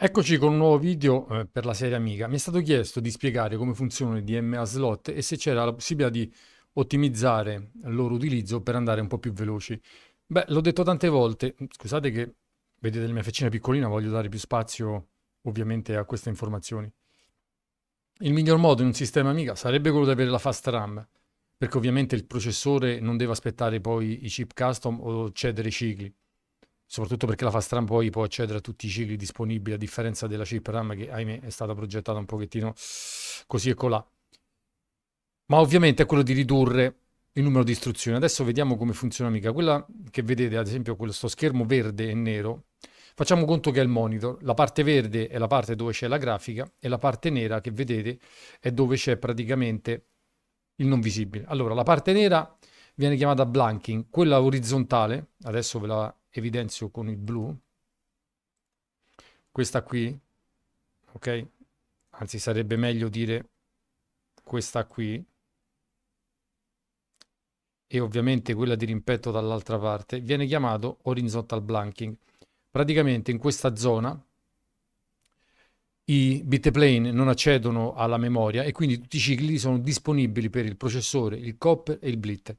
Eccoci con un nuovo video eh, per la serie Amiga. Mi è stato chiesto di spiegare come funzionano i DMA slot e se c'era la possibilità di ottimizzare il loro utilizzo per andare un po' più veloci. Beh, l'ho detto tante volte, scusate che vedete la mia faccina piccolina, voglio dare più spazio ovviamente a queste informazioni. Il miglior modo in un sistema Amiga sarebbe quello di avere la fast RAM, perché ovviamente il processore non deve aspettare poi i chip custom o cedere i cicli soprattutto perché la fast RAM poi può accedere a tutti i cicli disponibili, a differenza della chip RAM che ahimè è stata progettata un pochettino così e colà. Ma ovviamente è quello di ridurre il numero di istruzioni. Adesso vediamo come funziona mica. Quella che vedete, ad esempio, questo schermo verde e nero, facciamo conto che è il monitor. La parte verde è la parte dove c'è la grafica e la parte nera che vedete è dove c'è praticamente il non visibile. Allora, la parte nera viene chiamata blanking, quella orizzontale, adesso ve la evidenzio con il blu, questa qui, ok? Anzi sarebbe meglio dire questa qui, e ovviamente quella di rimpetto dall'altra parte, viene chiamato horizontal blanking. Praticamente in questa zona i bitplane non accedono alla memoria e quindi tutti i cicli sono disponibili per il processore, il copper e il blitter.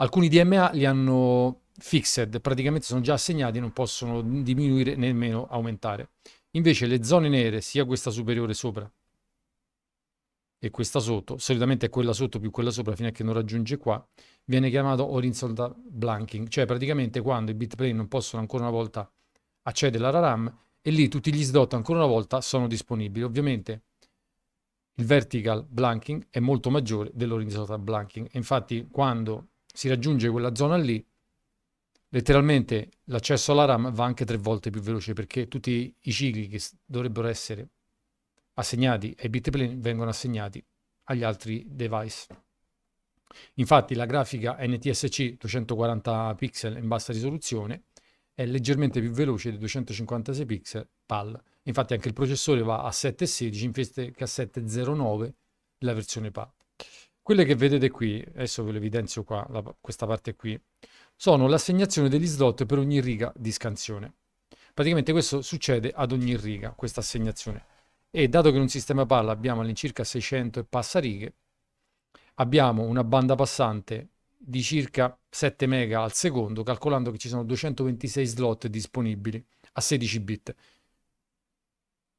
Alcuni DMA li hanno fixed, praticamente sono già assegnati e non possono diminuire nemmeno aumentare. Invece le zone nere, sia questa superiore sopra e questa sotto, solitamente è quella sotto più quella sopra fino a che non raggiunge qua, viene chiamato horizontal blanking, cioè praticamente quando i bitplane non possono ancora una volta accedere alla RAM e lì tutti gli slot ancora una volta sono disponibili. Ovviamente il vertical blanking è molto maggiore dell'horizontal blanking, infatti quando si raggiunge quella zona lì, letteralmente l'accesso alla RAM va anche tre volte più veloce perché tutti i cicli che dovrebbero essere assegnati ai bit plane vengono assegnati agli altri device. Infatti la grafica NTSC 240 pixel in bassa risoluzione è leggermente più veloce di 256 pixel PAL. Infatti anche il processore va a 7,16 invece che a 7,09 la versione PAL. Quelle che vedete qui, adesso ve le evidenzio qua, la, questa parte qui, sono l'assegnazione degli slot per ogni riga di scansione. Praticamente questo succede ad ogni riga, questa assegnazione. E dato che in un sistema palla abbiamo all'incirca 600 e passa righe, abbiamo una banda passante di circa 7 mega al secondo, calcolando che ci sono 226 slot disponibili a 16 bit.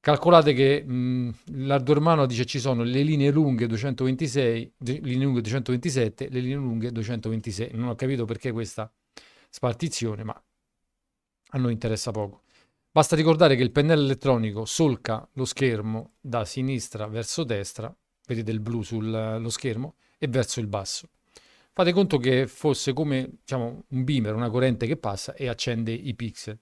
Calcolate che mh, l'ardor umano dice ci sono le linee lunghe 226, le linee lunghe 227, le linee lunghe 226. Non ho capito perché questa spartizione, ma a noi interessa poco. Basta ricordare che il pennello elettronico solca lo schermo da sinistra verso destra, vedete il blu sullo schermo, e verso il basso. Fate conto che fosse come diciamo, un beamer, una corrente che passa e accende i pixel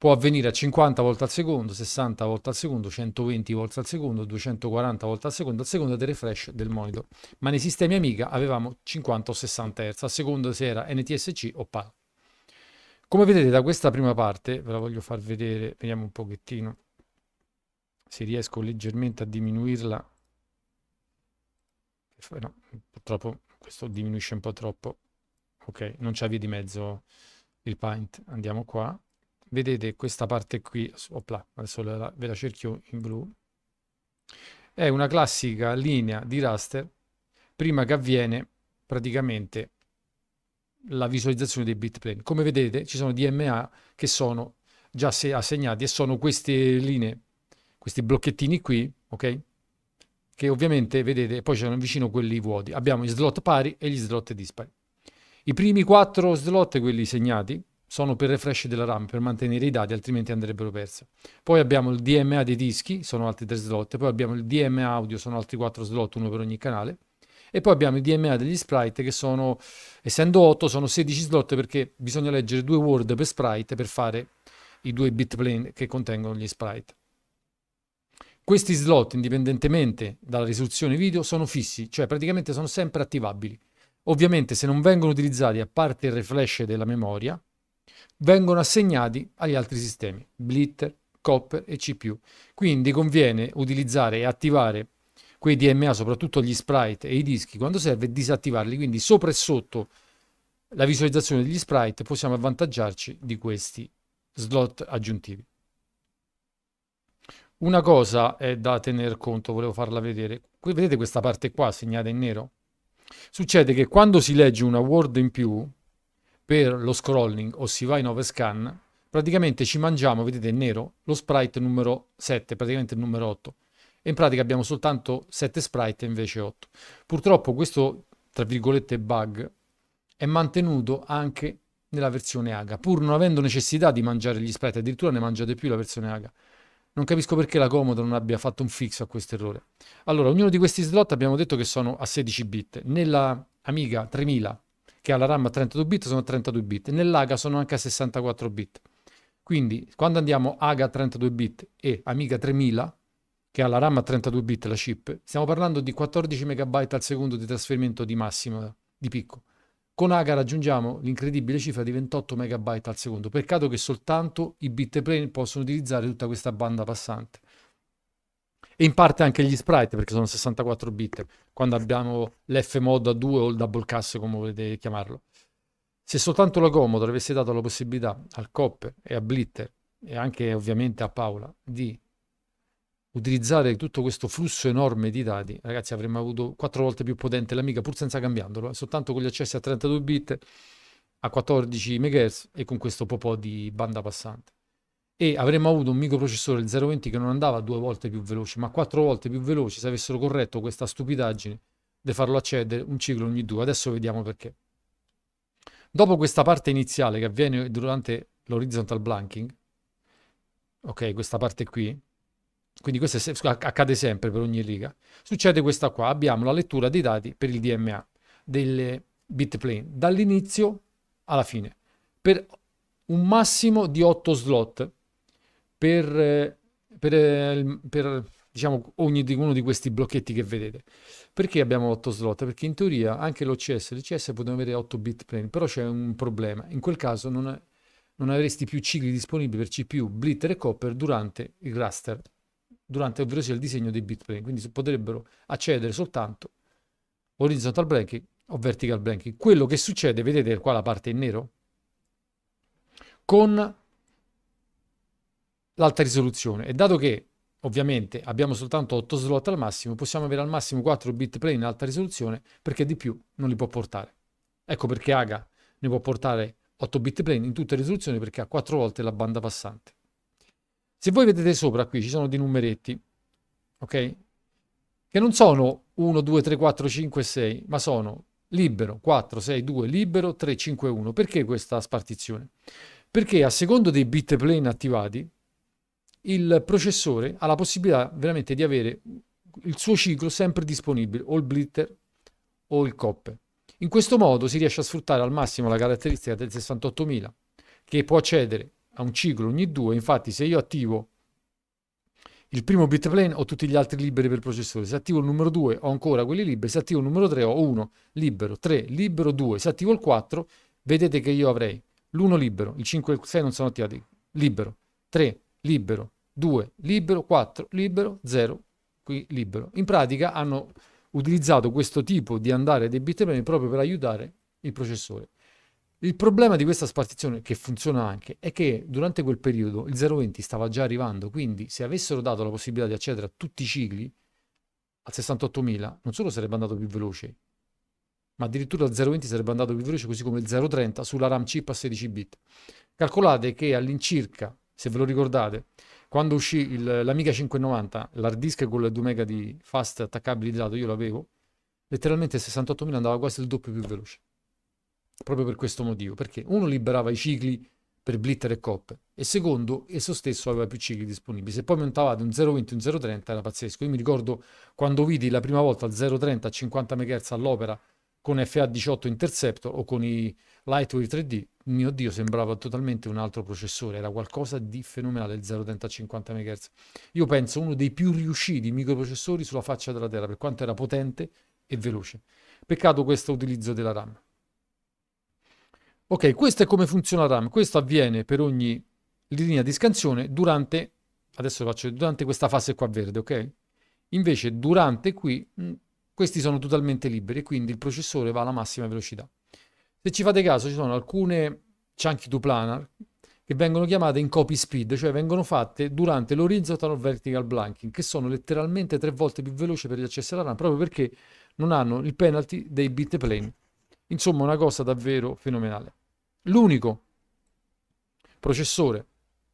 può avvenire a 50 volte al secondo, 60 volte al secondo, 120 volte al secondo, 240 volte al secondo, a seconda del refresh del monitor. Ma nei sistemi Amiga avevamo 50 o 60 Hz, a seconda se era NTSC o PAL. Come vedete da questa prima parte, ve la voglio far vedere, vediamo un pochettino, se riesco leggermente a diminuirla. No, purtroppo questo diminuisce un po' troppo. Ok, non c'è via di mezzo il Paint. Andiamo qua vedete questa parte qui, opla, adesso la, ve la cerchio in blu, è una classica linea di raster prima che avviene praticamente la visualizzazione dei bitplane. Come vedete ci sono DMA che sono già assegnati e sono queste linee, questi blocchettini qui, ok? Che ovviamente vedete, poi c'erano vicino quelli vuoti. Abbiamo gli slot pari e gli slot dispari. I primi quattro slot, quelli segnati, sono per refresh della RAM, per mantenere i dati, altrimenti andrebbero persi. Poi abbiamo il DMA dei dischi, sono altri tre slot, poi abbiamo il DMA audio, sono altri quattro slot, uno per ogni canale, e poi abbiamo il DMA degli sprite che sono, essendo 8, sono 16 slot perché bisogna leggere due word per sprite per fare i due bit plane che contengono gli sprite. Questi slot, indipendentemente dalla risoluzione video, sono fissi, cioè praticamente sono sempre attivabili. Ovviamente se non vengono utilizzati a parte il refresh della memoria, vengono assegnati agli altri sistemi, Blitter, Copper e CPU. Quindi conviene utilizzare e attivare quei DMA, soprattutto gli sprite e i dischi, quando serve disattivarli, quindi sopra e sotto la visualizzazione degli sprite possiamo avvantaggiarci di questi slot aggiuntivi. Una cosa è da tener conto, volevo farla vedere. vedete questa parte qua segnata in nero? Succede che quando si legge una word in più, per lo scrolling o si va in overscan, praticamente ci mangiamo, vedete in nero, lo sprite numero 7, praticamente il numero 8. E in pratica abbiamo soltanto 7 sprite invece 8. Purtroppo questo, tra virgolette, bug è mantenuto anche nella versione AGA, pur non avendo necessità di mangiare gli sprite, addirittura ne mangiate più la versione AGA. Non capisco perché la Comodo non abbia fatto un fix a questo errore. Allora, ognuno di questi slot abbiamo detto che sono a 16 bit. Nella Amiga 3000 che ha la RAM a 32 bit sono 32 bit, nell'AGA sono anche a 64 bit. Quindi quando andiamo AGA 32 bit e Amiga 3000, che ha la RAM a 32 bit la chip, stiamo parlando di 14 MB al secondo di trasferimento di massimo, di picco. Con AGA raggiungiamo l'incredibile cifra di 28 MB al secondo. Peccato che soltanto i bit plane possono utilizzare tutta questa banda passante e in parte anche gli sprite perché sono 64 bit quando abbiamo l'F-Mod a 2 o il double cast come volete chiamarlo. Se soltanto la Commodore avesse dato la possibilità al Copper e a Blitter e anche ovviamente a Paola di utilizzare tutto questo flusso enorme di dati, ragazzi avremmo avuto quattro volte più potente l'Amiga pur senza cambiandolo, eh. soltanto con gli accessi a 32 bit a 14 MHz e con questo po' di banda passante e avremmo avuto un microprocessore, il 020, che non andava due volte più veloce, ma quattro volte più veloce se avessero corretto questa stupidaggine di farlo accedere un ciclo ogni due. Adesso vediamo perché. Dopo questa parte iniziale che avviene durante l'horizontal blanking, ok, questa parte qui, quindi questo accade sempre per ogni riga, succede questa qua, abbiamo la lettura dei dati per il DMA, delle bit plane, dall'inizio alla fine, per un massimo di 8 slot per, per, per diciamo, ogni di uno di questi blocchetti che vedete. Perché abbiamo 8 slot? Perché in teoria anche l'OCS e l'ICS potevano avere 8 bit plane, però c'è un problema. In quel caso non, è, non avresti più cicli disponibili per CPU, blitter e copper durante il raster, durante ovvero il disegno dei bit plane, quindi potrebbero accedere soltanto horizontal blanking o vertical blanking. Quello che succede, vedete qua la parte in nero? Con l'alta risoluzione. E dato che ovviamente abbiamo soltanto 8 slot al massimo, possiamo avere al massimo 4 bitplane in alta risoluzione perché di più non li può portare. Ecco perché Aga ne può portare 8 bit plane in tutte le risoluzioni perché ha 4 volte la banda passante. Se voi vedete sopra qui ci sono dei numeretti, ok? Che non sono 1, 2, 3, 4, 5, 6, ma sono libero 4, 6, 2, libero 3, 5, 1. Perché questa spartizione? Perché a secondo dei bit plane attivati, il processore ha la possibilità veramente di avere il suo ciclo sempre disponibile, o il blitter o il coppe. In questo modo si riesce a sfruttare al massimo la caratteristica del 68000 che può accedere a un ciclo ogni due, infatti se io attivo il primo bit plane ho tutti gli altri liberi per il processore, se attivo il numero 2 ho ancora quelli liberi, se attivo il numero 3 ho 1 libero, 3 libero, 2, se attivo il 4 vedete che io avrei l'1 libero, il 5 e il 6 non sono attivati, libero, 3 libero, 2 libero, 4 libero, 0 qui libero. In pratica hanno utilizzato questo tipo di andare dei bitterpremi proprio per aiutare il processore. Il problema di questa spartizione, che funziona anche, è che durante quel periodo il 0,20 stava già arrivando, quindi se avessero dato la possibilità di accedere a tutti i cicli, al 68.000, non solo sarebbe andato più veloce, ma addirittura al 0,20 sarebbe andato più veloce, così come il 0,30 sulla RAM chip a 16 bit. Calcolate che all'incirca se ve lo ricordate, quando uscì il, l'Amiga 590, l'hard disk con le 2 mega di fast attaccabili di lato, io l'avevo, letteralmente 68.000 andava quasi il doppio più veloce. Proprio per questo motivo, perché uno liberava i cicli per blitter e coppe e secondo esso stesso aveva più cicli disponibili. Se poi montavate un 0,20 un 0,30 era pazzesco. Io mi ricordo quando vidi la prima volta il 0,30 a 50 MHz all'opera con FA18 Interceptor o con i Lightwave 3D, mio Dio, sembrava totalmente un altro processore, era qualcosa di fenomenale il 030 50 MHz. Io penso uno dei più riusciti microprocessori sulla faccia della Terra, per quanto era potente e veloce. Peccato questo utilizzo della RAM. Ok, questo è come funziona la RAM. Questo avviene per ogni linea di scansione durante, adesso faccio, durante questa fase qua verde, ok? Invece durante qui, mh, mm, questi sono totalmente liberi, quindi il processore va alla massima velocità. Se ci fate caso, ci sono alcune chunky planar che vengono chiamate in copy speed, cioè vengono fatte durante l'horizontal vertical blanking, che sono letteralmente tre volte più veloci per gli accessi alla RAM, proprio perché non hanno il penalty dei bit plane. Insomma, una cosa davvero fenomenale. L'unico processore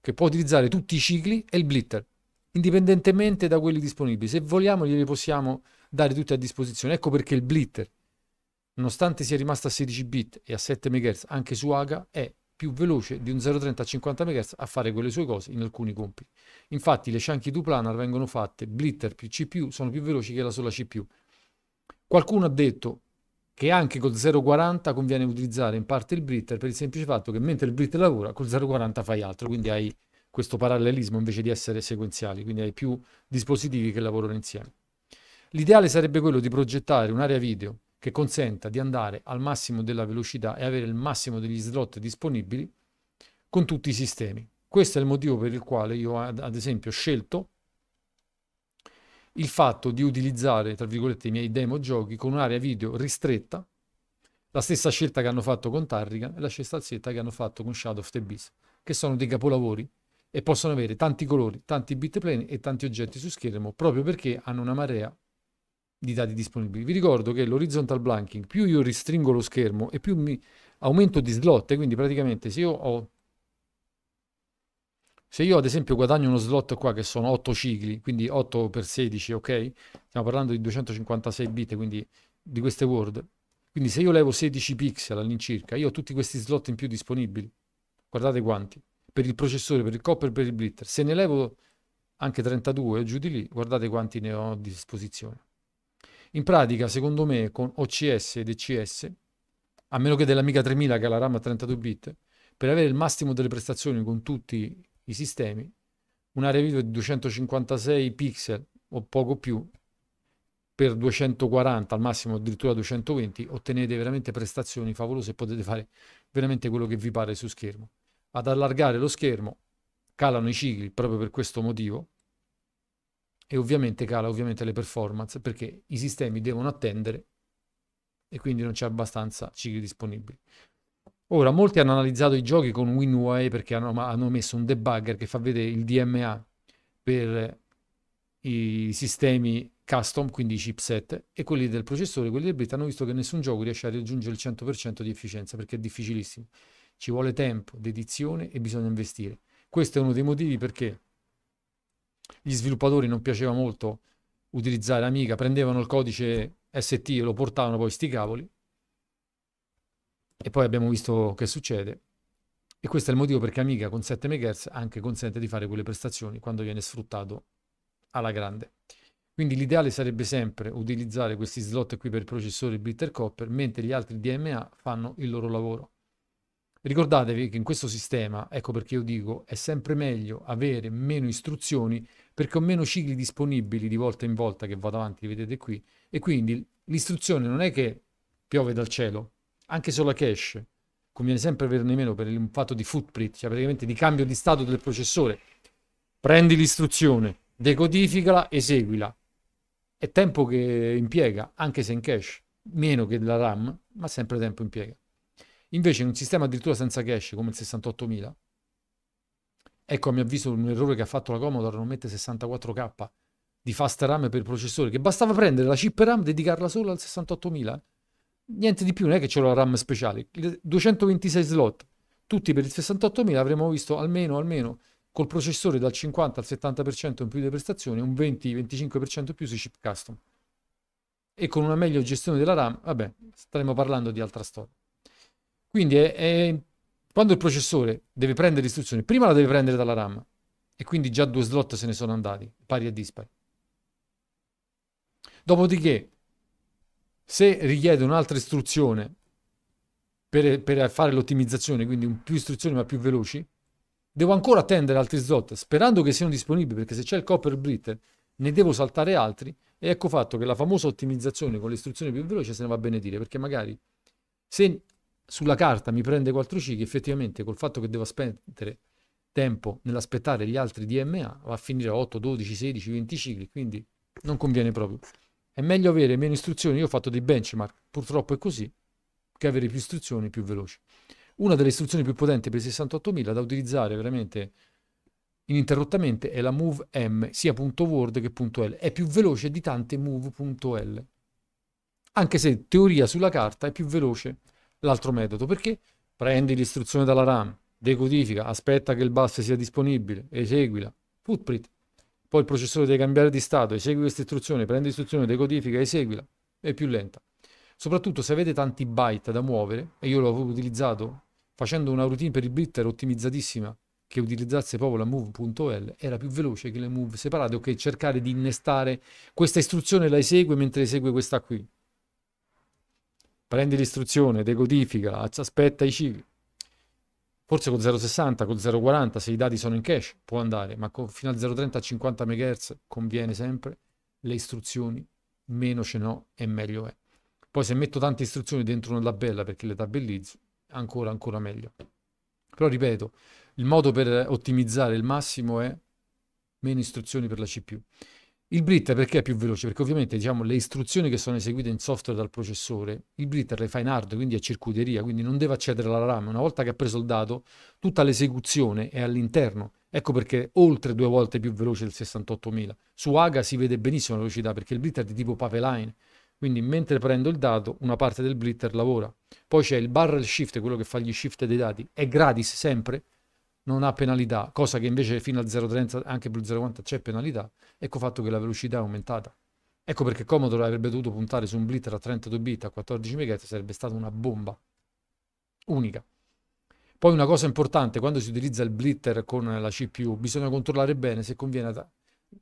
che può utilizzare tutti i cicli è il blitter, indipendentemente da quelli disponibili. Se vogliamo, glieli possiamo dare tutti a disposizione. Ecco perché il blitter nonostante sia rimasta a 16 bit e a 7 MHz anche su AGA, è più veloce di un 0.30 a 50 MHz a fare quelle sue cose in alcuni compiti. Infatti le chunky planar vengono fatte, blitter più CPU sono più veloci che la sola CPU. Qualcuno ha detto che anche col 0.40 conviene utilizzare in parte il blitter per il semplice fatto che mentre il blitter lavora col 0.40 fai altro, quindi hai questo parallelismo invece di essere sequenziali, quindi hai più dispositivi che lavorano insieme. L'ideale sarebbe quello di progettare un'area video che consenta di andare al massimo della velocità e avere il massimo degli slot disponibili con tutti i sistemi. Questo è il motivo per il quale io ad esempio ho scelto il fatto di utilizzare, tra virgolette, i miei demo giochi con un'area video ristretta, la stessa scelta che hanno fatto con Tarrigan e la stessa scelta che hanno fatto con Shadow of the Beast, che sono dei capolavori e possono avere tanti colori, tanti bit plane e tanti oggetti su schermo, proprio perché hanno una marea di dati disponibili. Vi ricordo che l'horizontal blanking, più io ristringo lo schermo e più mi aumento di slot, quindi praticamente se io ho se io ad esempio guadagno uno slot qua che sono 8 cicli, quindi 8 per 16, ok? Stiamo parlando di 256 bit, quindi di queste word. Quindi se io levo 16 pixel all'incirca, io ho tutti questi slot in più disponibili. Guardate quanti. Per il processore, per il copper, per il blitter. Se ne levo anche 32 giù di lì, guardate quanti ne ho a disposizione. In pratica, secondo me, con OCS e DCS, a meno che dell'Amiga 3000 che ha la RAM a 32 bit, per avere il massimo delle prestazioni con tutti i sistemi, un'area video di 256 pixel o poco più per 240 al massimo addirittura 220 ottenete veramente prestazioni favolose e potete fare veramente quello che vi pare su schermo ad allargare lo schermo calano i cicli proprio per questo motivo e ovviamente cala ovviamente le performance perché i sistemi devono attendere e quindi non c'è abbastanza cicli disponibili. Ora, molti hanno analizzato i giochi con WinUI perché hanno, hanno messo un debugger che fa vedere il DMA per i sistemi custom, quindi i chipset, e quelli del processore, quelli del bit, hanno visto che nessun gioco riesce a raggiungere il 100% di efficienza perché è difficilissimo. Ci vuole tempo, dedizione e bisogna investire. Questo è uno dei motivi perché gli sviluppatori non piaceva molto utilizzare Amiga, prendevano il codice ST e lo portavano poi sti cavoli. E poi abbiamo visto che succede. E questo è il motivo perché Amiga con 7 MHz anche consente di fare quelle prestazioni quando viene sfruttato alla grande. Quindi l'ideale sarebbe sempre utilizzare questi slot qui per processori Bitter Copper, mentre gli altri DMA fanno il loro lavoro. Ricordatevi che in questo sistema, ecco perché io dico, è sempre meglio avere meno istruzioni perché ho meno cicli disponibili di volta in volta che vado avanti, vedete qui, e quindi l'istruzione non è che piove dal cielo, anche sulla cache conviene sempre averne meno per il fatto di footprint, cioè praticamente di cambio di stato del processore. Prendi l'istruzione, decodificala, eseguila. È tempo che impiega, anche se in cache, meno che della RAM, ma sempre tempo impiega. Invece in un sistema addirittura senza cache come il 68000, ecco a mio avviso un errore che ha fatto la Commodore non mette 64K di fast RAM per il processore, che bastava prendere la chip RAM e dedicarla solo al 68000. Niente di più, non è che c'è la RAM speciale. 226 slot, tutti per il 68000 avremmo visto almeno, almeno col processore dal 50 al 70% in più di prestazioni, un 20-25% in più sui chip custom. E con una meglio gestione della RAM, vabbè, staremo parlando di altra storia. Quindi è, è, quando il processore deve prendere istruzioni, prima la deve prendere dalla RAM e quindi già due slot se ne sono andati, pari e dispari. Dopodiché, se richiede un'altra istruzione per, per fare l'ottimizzazione, quindi più istruzioni ma più veloci, devo ancora attendere altri slot, sperando che siano disponibili, perché se c'è il copper britter ne devo saltare altri e ecco fatto che la famosa ottimizzazione con le istruzioni più veloci se ne va a benedire, perché magari se sulla carta mi prende 4 cicli, effettivamente col fatto che devo spendere tempo nell'aspettare gli altri DMA va a finire a 8, 12, 16, 20 cicli, quindi non conviene proprio. È meglio avere meno istruzioni, io ho fatto dei benchmark, purtroppo è così, che avere più istruzioni più veloci. Una delle istruzioni più potenti per 68.000 da utilizzare veramente ininterrottamente è la move m sia .word che .l, è più veloce di tante move.l. Anche se teoria sulla carta è più veloce l'altro metodo perché prendi l'istruzione dalla RAM, decodifica, aspetta che il bus sia disponibile, eseguila, footprint, poi il processore deve cambiare di stato, esegui questa istruzione, prendi l'istruzione, decodifica, eseguila, è più lenta. Soprattutto se avete tanti byte da muovere, e io l'ho utilizzato facendo una routine per il blitter ottimizzatissima che utilizzasse proprio la move.l, era più veloce che le move separate o che cercare di innestare questa istruzione la esegue mentre esegue questa qui prendi l'istruzione, decodifica, aspetta i cicli. Forse con 0,60, con 0,40, se i dati sono in cache, può andare, ma con, fino a 0,30 a 50 MHz conviene sempre le istruzioni, meno ce n'ho e meglio è. Poi se metto tante istruzioni dentro una tabella perché le tabellizzo, ancora, ancora meglio. Però ripeto, il modo per ottimizzare il massimo è meno istruzioni per la CPU. Il Britter perché è più veloce? Perché ovviamente diciamo, le istruzioni che sono eseguite in software dal processore, il Britter le fa in hard, quindi è circuiteria, quindi non deve accedere alla RAM. Una volta che ha preso il dato, tutta l'esecuzione è all'interno. Ecco perché è oltre due volte più veloce del 68000. Su AGA si vede benissimo la velocità perché il Britter è di tipo Paveline, quindi mentre prendo il dato una parte del Britter lavora. Poi c'è il barrel shift, quello che fa gli shift dei dati, è gratis sempre, non ha penalità, cosa che invece fino al 0,30 anche per il 0,40 c'è penalità, ecco fatto che la velocità è aumentata. Ecco perché Commodore avrebbe dovuto puntare su un blitter a 32 bit a 14 MHz, sarebbe stata una bomba unica. Poi una cosa importante, quando si utilizza il blitter con la CPU, bisogna controllare bene se conviene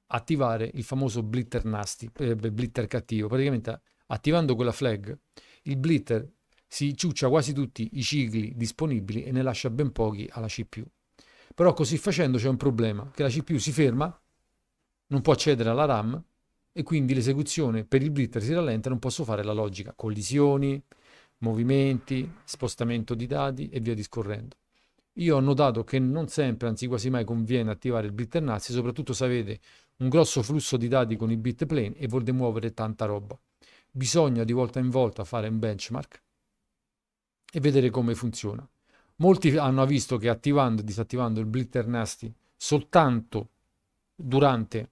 attivare il famoso blitter nasty, eh, blitter cattivo. Praticamente attivando quella flag, il blitter si ciuccia quasi tutti i cicli disponibili e ne lascia ben pochi alla CPU. Però così facendo c'è un problema, che la CPU si ferma, non può accedere alla RAM e quindi l'esecuzione per il blitter si rallenta e non posso fare la logica, collisioni, movimenti, spostamento di dati e via discorrendo. Io ho notato che non sempre, anzi quasi mai, conviene attivare il bit NAS, soprattutto se avete un grosso flusso di dati con i bit plane e volete muovere tanta roba. Bisogna di volta in volta fare un benchmark e vedere come funziona. Molti hanno visto che attivando e disattivando il blitter nasty soltanto durante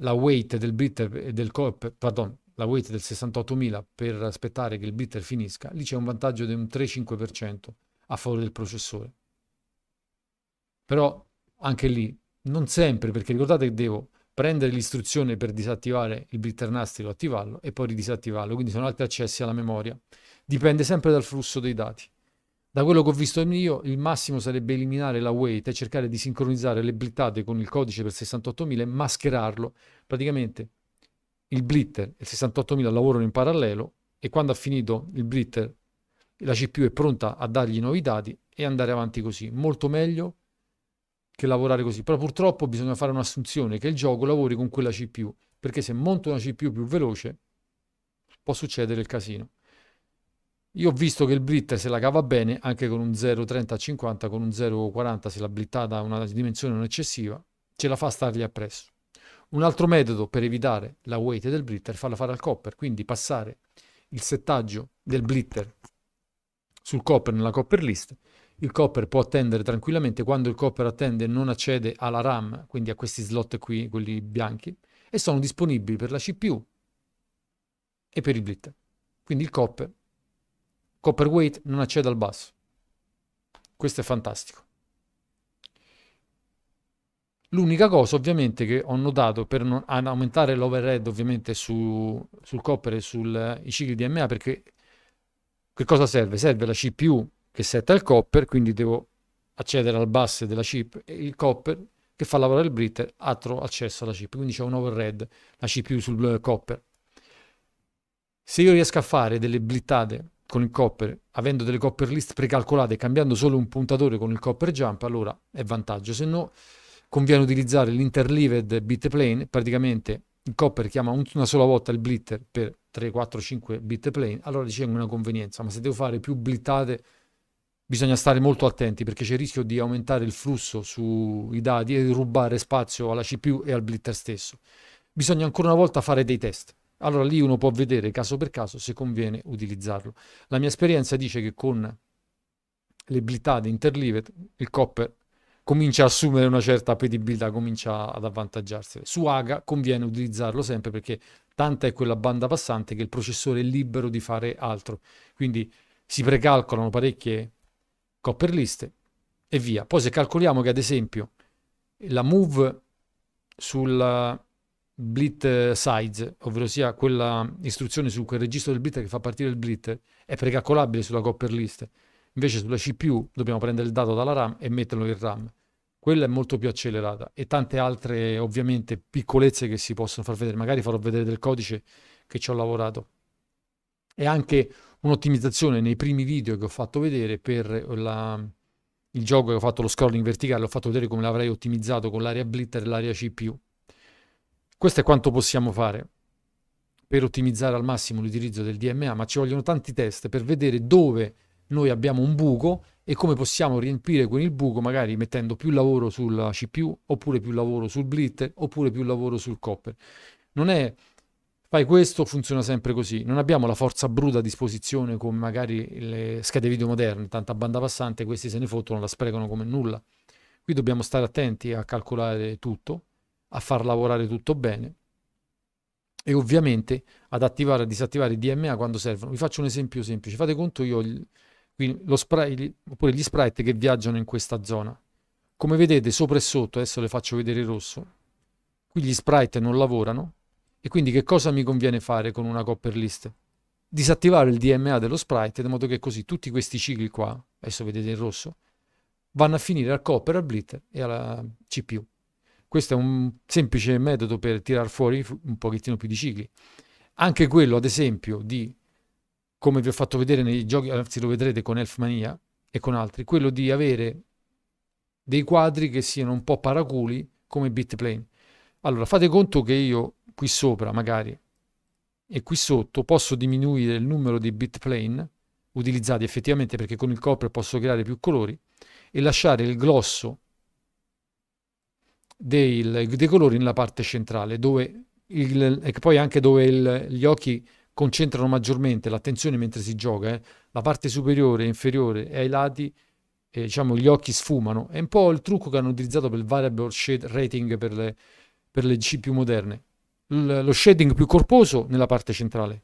la wait del blitter e del corp, pardon, la wait del 68.000 per aspettare che il blitter finisca, lì c'è un vantaggio di un 3-5% a favore del processore. Però anche lì non sempre, perché ricordate che devo prendere l'istruzione per disattivare il blitter nasty, lo attivarlo e poi ridisattivarlo, quindi sono altri accessi alla memoria. Dipende sempre dal flusso dei dati. Da quello che ho visto io, il massimo sarebbe eliminare la weight e cercare di sincronizzare le blittate con il codice per 68000 e mascherarlo. Praticamente il blitter e il 68000 lavorano in parallelo e quando ha finito il blitter la CPU è pronta a dargli nuovi dati e andare avanti così. Molto meglio che lavorare così. Però purtroppo bisogna fare un'assunzione che il gioco lavori con quella CPU, perché se monto una CPU più veloce può succedere il casino. Io ho visto che il Brit se la cava bene anche con un 0,30-50, con un 0,40 se la blittata ha una dimensione non eccessiva, ce la fa stargli appresso. Un altro metodo per evitare la weight del blitter è farla fare al copper, quindi passare il settaggio del blitter sul copper nella copper list. Il copper può attendere tranquillamente, quando il copper attende non accede alla RAM, quindi a questi slot qui, quelli bianchi, e sono disponibili per la CPU e per il blitter. Quindi il copper Copperweight non accede al basso. Questo è fantastico. L'unica cosa ovviamente che ho notato per non, aumentare l'overhead ovviamente su, sul copper e sui cicli di MA perché che cosa serve? Serve la CPU che setta il copper, quindi devo accedere al basso della chip e il copper che fa lavorare il britter altro accesso alla chip, quindi c'è un overhead, la CPU sul copper. Se io riesco a fare delle blittate con il copper, avendo delle copper list precalcolate e cambiando solo un puntatore con il copper jump, allora è vantaggio, se no conviene utilizzare l'interleaved bit plane, praticamente il copper chiama una sola volta il blitter per 3, 4, 5 bit plane, allora c'è una convenienza, ma se devo fare più blittate bisogna stare molto attenti perché c'è il rischio di aumentare il flusso sui dati e rubare spazio alla CPU e al blitter stesso. Bisogna ancora una volta fare dei test. Allora lì uno può vedere caso per caso se conviene utilizzarlo. La mia esperienza dice che con le blità di Interlivet il copper comincia a assumere una certa appetibilità, comincia ad avvantaggiarsene. Su AGA conviene utilizzarlo sempre perché tanta è quella banda passante che il processore è libero di fare altro. Quindi si precalcolano parecchie copper liste e via. Poi se calcoliamo che ad esempio la move sul blit eh, size, ovvero sia quella istruzione su quel registro del bit che fa partire il bit, è precalcolabile sulla copper list. Invece sulla CPU dobbiamo prendere il dato dalla RAM e metterlo in RAM. Quella è molto più accelerata e tante altre ovviamente piccolezze che si possono far vedere. Magari farò vedere del codice che ci ho lavorato. E anche un'ottimizzazione nei primi video che ho fatto vedere per la, il gioco che ho fatto lo scrolling verticale, ho fatto vedere come l'avrei ottimizzato con l'area blitter e l'area CPU. Questo è quanto possiamo fare per ottimizzare al massimo l'utilizzo del DMA, ma ci vogliono tanti test per vedere dove noi abbiamo un buco e come possiamo riempire quel buco magari mettendo più lavoro sulla CPU, oppure più lavoro sul blitter, oppure più lavoro sul copper. Non è fai questo, funziona sempre così. Non abbiamo la forza bruta a disposizione come magari le schede video moderne, tanta banda passante, questi se ne fottono, la sprecano come nulla. Qui dobbiamo stare attenti a calcolare tutto, a far lavorare tutto bene e ovviamente ad attivare e disattivare i DMA quando servono. Vi faccio un esempio semplice, fate conto io qui lo spray oppure gli sprite che viaggiano in questa zona. Come vedete sopra e sotto, adesso le faccio vedere in rosso, qui gli sprite non lavorano e quindi che cosa mi conviene fare con una copper list? Disattivare il DMA dello sprite, in modo che così tutti questi cicli qua, adesso vedete in rosso, vanno a finire al copper, al blitter e alla CPU. Questo è un semplice metodo per tirar fuori un pochettino più di cicli. Anche quello, ad esempio, di come vi ho fatto vedere nei giochi, anzi lo vedrete con Elfmania e con altri, quello di avere dei quadri che siano un po' paraculi come bitplane. Allora, fate conto che io qui sopra, magari, e qui sotto posso diminuire il numero di bitplane utilizzati effettivamente perché con il copper posso creare più colori e lasciare il glosso dei, dei colori nella parte centrale, dove il, e poi anche dove il, gli occhi concentrano maggiormente l'attenzione mentre si gioca, eh? la parte superiore e inferiore e ai lati eh, diciamo, gli occhi sfumano. È un po' il trucco che hanno utilizzato per il variable shade rating per le, per le GPU moderne. L- lo shading più corposo nella parte centrale,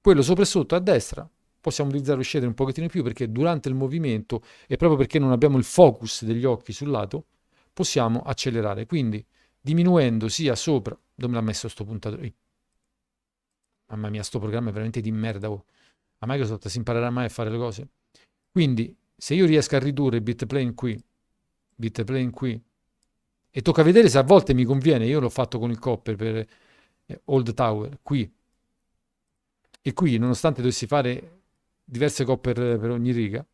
quello sopra e sotto a destra. Possiamo utilizzare lo shader un pochettino più perché durante il movimento e proprio perché non abbiamo il focus degli occhi sul lato, possiamo accelerare. Quindi diminuendo sia sopra, dove l'ha messo sto puntatore? Mamma mia, sto programma è veramente di merda. Oh. A Microsoft si imparerà mai a fare le cose. Quindi se io riesco a ridurre bitplane qui, bitplane qui, e tocca vedere se a volte mi conviene, io l'ho fatto con il copper per eh, Old Tower, qui, e qui nonostante dovessi fare diverse copper per ogni riga,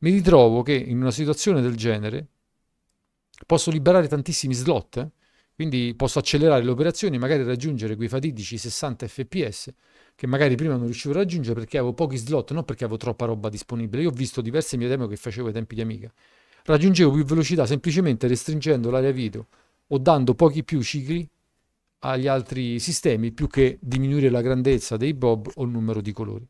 mi ritrovo che in una situazione del genere posso liberare tantissimi slot, quindi posso accelerare le operazioni e magari raggiungere quei fatidici 60 fps che magari prima non riuscivo a raggiungere perché avevo pochi slot, non perché avevo troppa roba disponibile. Io ho visto diverse mie demo che facevo ai tempi di Amiga. Raggiungevo più velocità semplicemente restringendo l'area video o dando pochi più cicli agli altri sistemi più che diminuire la grandezza dei bob o il numero di colori.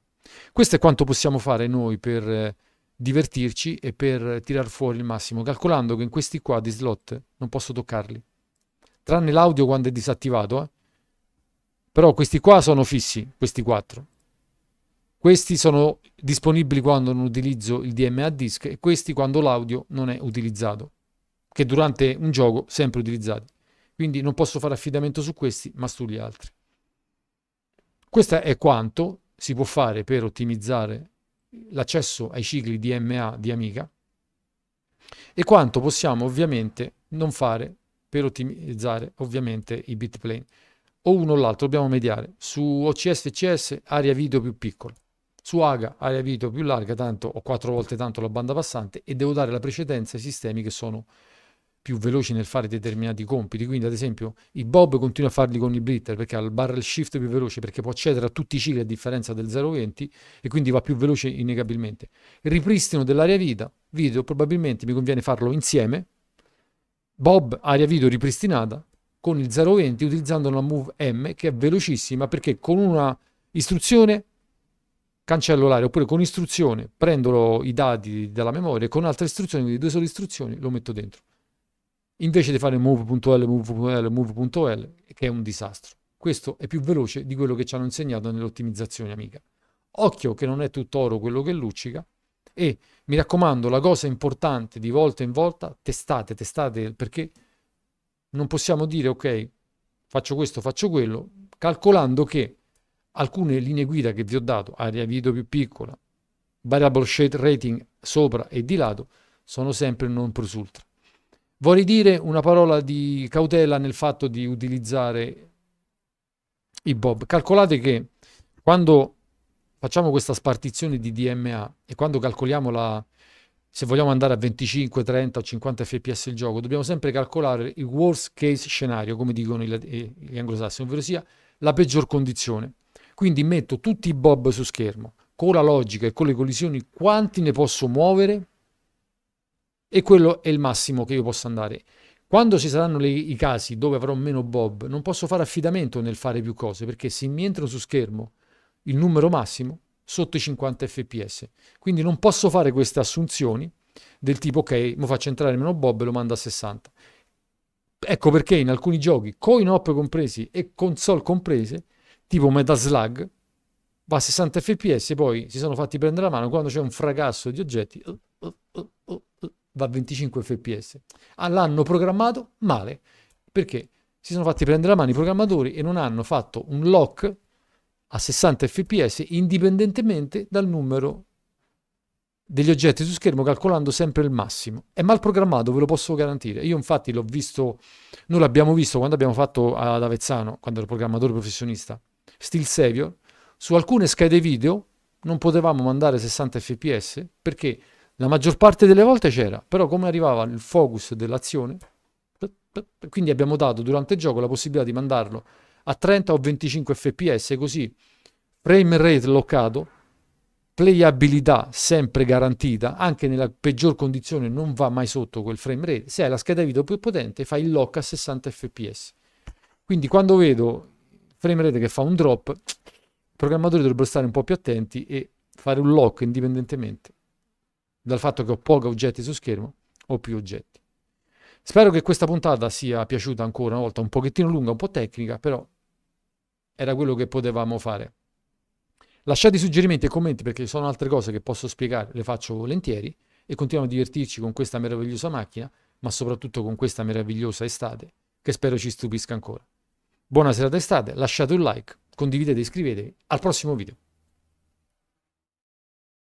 Questo è quanto possiamo fare noi per eh, divertirci e per tirar fuori il massimo, calcolando che in questi qua di slot non posso toccarli, tranne l'audio quando è disattivato, eh. però questi qua sono fissi, questi quattro. Questi sono disponibili quando non utilizzo il DMA disk e questi quando l'audio non è utilizzato, che durante un gioco sempre utilizzati. Quindi non posso fare affidamento su questi, ma sugli altri. Questo è quanto si può fare per ottimizzare l'accesso ai cicli DMA di Amiga e quanto possiamo ovviamente non fare per ottimizzare ovviamente i bitplane. O uno o l'altro dobbiamo mediare su OCS e CS area video più piccola, su AGA area video più larga, tanto ho quattro volte tanto la banda passante e devo dare la precedenza ai sistemi che sono più veloci nel fare determinati compiti. Quindi, ad esempio, il Bob continua a farli con il Blitter perché ha il barrel shift più veloce, perché può accedere a tutti i cicli a differenza del 0,20 e quindi va più veloce innegabilmente. ripristino dell'aria vita, video, probabilmente mi conviene farlo insieme. Bob, aria video ripristinata con il 0,20 utilizzando una move M che è velocissima perché con una istruzione cancello l'aria oppure con istruzione prendo i dati dalla memoria e con altre istruzioni, quindi due sole istruzioni, lo metto dentro invece di fare move.l, move.l, move.l, che è un disastro. Questo è più veloce di quello che ci hanno insegnato nell'ottimizzazione amica. Occhio che non è tutto oro quello che luccica e mi raccomando, la cosa importante di volta in volta, testate, testate, perché non possiamo dire ok, faccio questo, faccio quello, calcolando che alcune linee guida che vi ho dato, area video più piccola, variable shade rating sopra e di lato, sono sempre non plus ultra. Vorrei dire una parola di cautela nel fatto di utilizzare i bob. Calcolate che quando facciamo questa spartizione di DMA e quando calcoliamo la, se vogliamo andare a 25, 30 o 50 fps il gioco, dobbiamo sempre calcolare il worst case scenario, come dicono gli, anglosassoni, ovvero sia la peggior condizione. Quindi metto tutti i bob su schermo, con la logica e con le collisioni quanti ne posso muovere e quello è il massimo che io posso andare. Quando ci saranno le, i casi dove avrò meno Bob, non posso fare affidamento nel fare più cose, perché se mi entrano su schermo il numero massimo, sotto i 50 fps. Quindi non posso fare queste assunzioni del tipo, ok, mi faccio entrare meno Bob e lo mando a 60. Ecco perché in alcuni giochi, coin-op compresi e console comprese, tipo Metal Slug, va a 60 fps, poi si sono fatti prendere la mano quando c'è un fracasso di oggetti. Uh, uh, uh, uh va a 25 fps. L'hanno programmato male perché si sono fatti prendere la mano i programmatori e non hanno fatto un lock a 60 fps indipendentemente dal numero degli oggetti su schermo calcolando sempre il massimo. È mal programmato, ve lo posso garantire. Io infatti l'ho visto, noi l'abbiamo visto quando abbiamo fatto ad Avezzano, quando ero programmatore professionista, Steel Savior, su alcune schede video non potevamo mandare 60 fps perché la maggior parte delle volte c'era, però come arrivava il focus dell'azione, quindi abbiamo dato durante il gioco la possibilità di mandarlo a 30 o 25 fps, così frame rate loccato, playabilità sempre garantita, anche nella peggior condizione non va mai sotto quel frame rate. Se hai la scheda video più potente, fai il lock a 60 fps. Quindi quando vedo frame rate che fa un drop, i programmatori dovrebbero stare un po' più attenti e fare un lock indipendentemente dal fatto che ho pochi oggetti su schermo, o più oggetti. Spero che questa puntata sia piaciuta ancora una volta, un pochettino lunga, un po' tecnica, però era quello che potevamo fare. Lasciate suggerimenti e commenti perché ci sono altre cose che posso spiegare, le faccio volentieri e continuiamo a divertirci con questa meravigliosa macchina, ma soprattutto con questa meravigliosa estate che spero ci stupisca ancora. Buona serata estate, lasciate un like, condividete e iscrivetevi al prossimo video.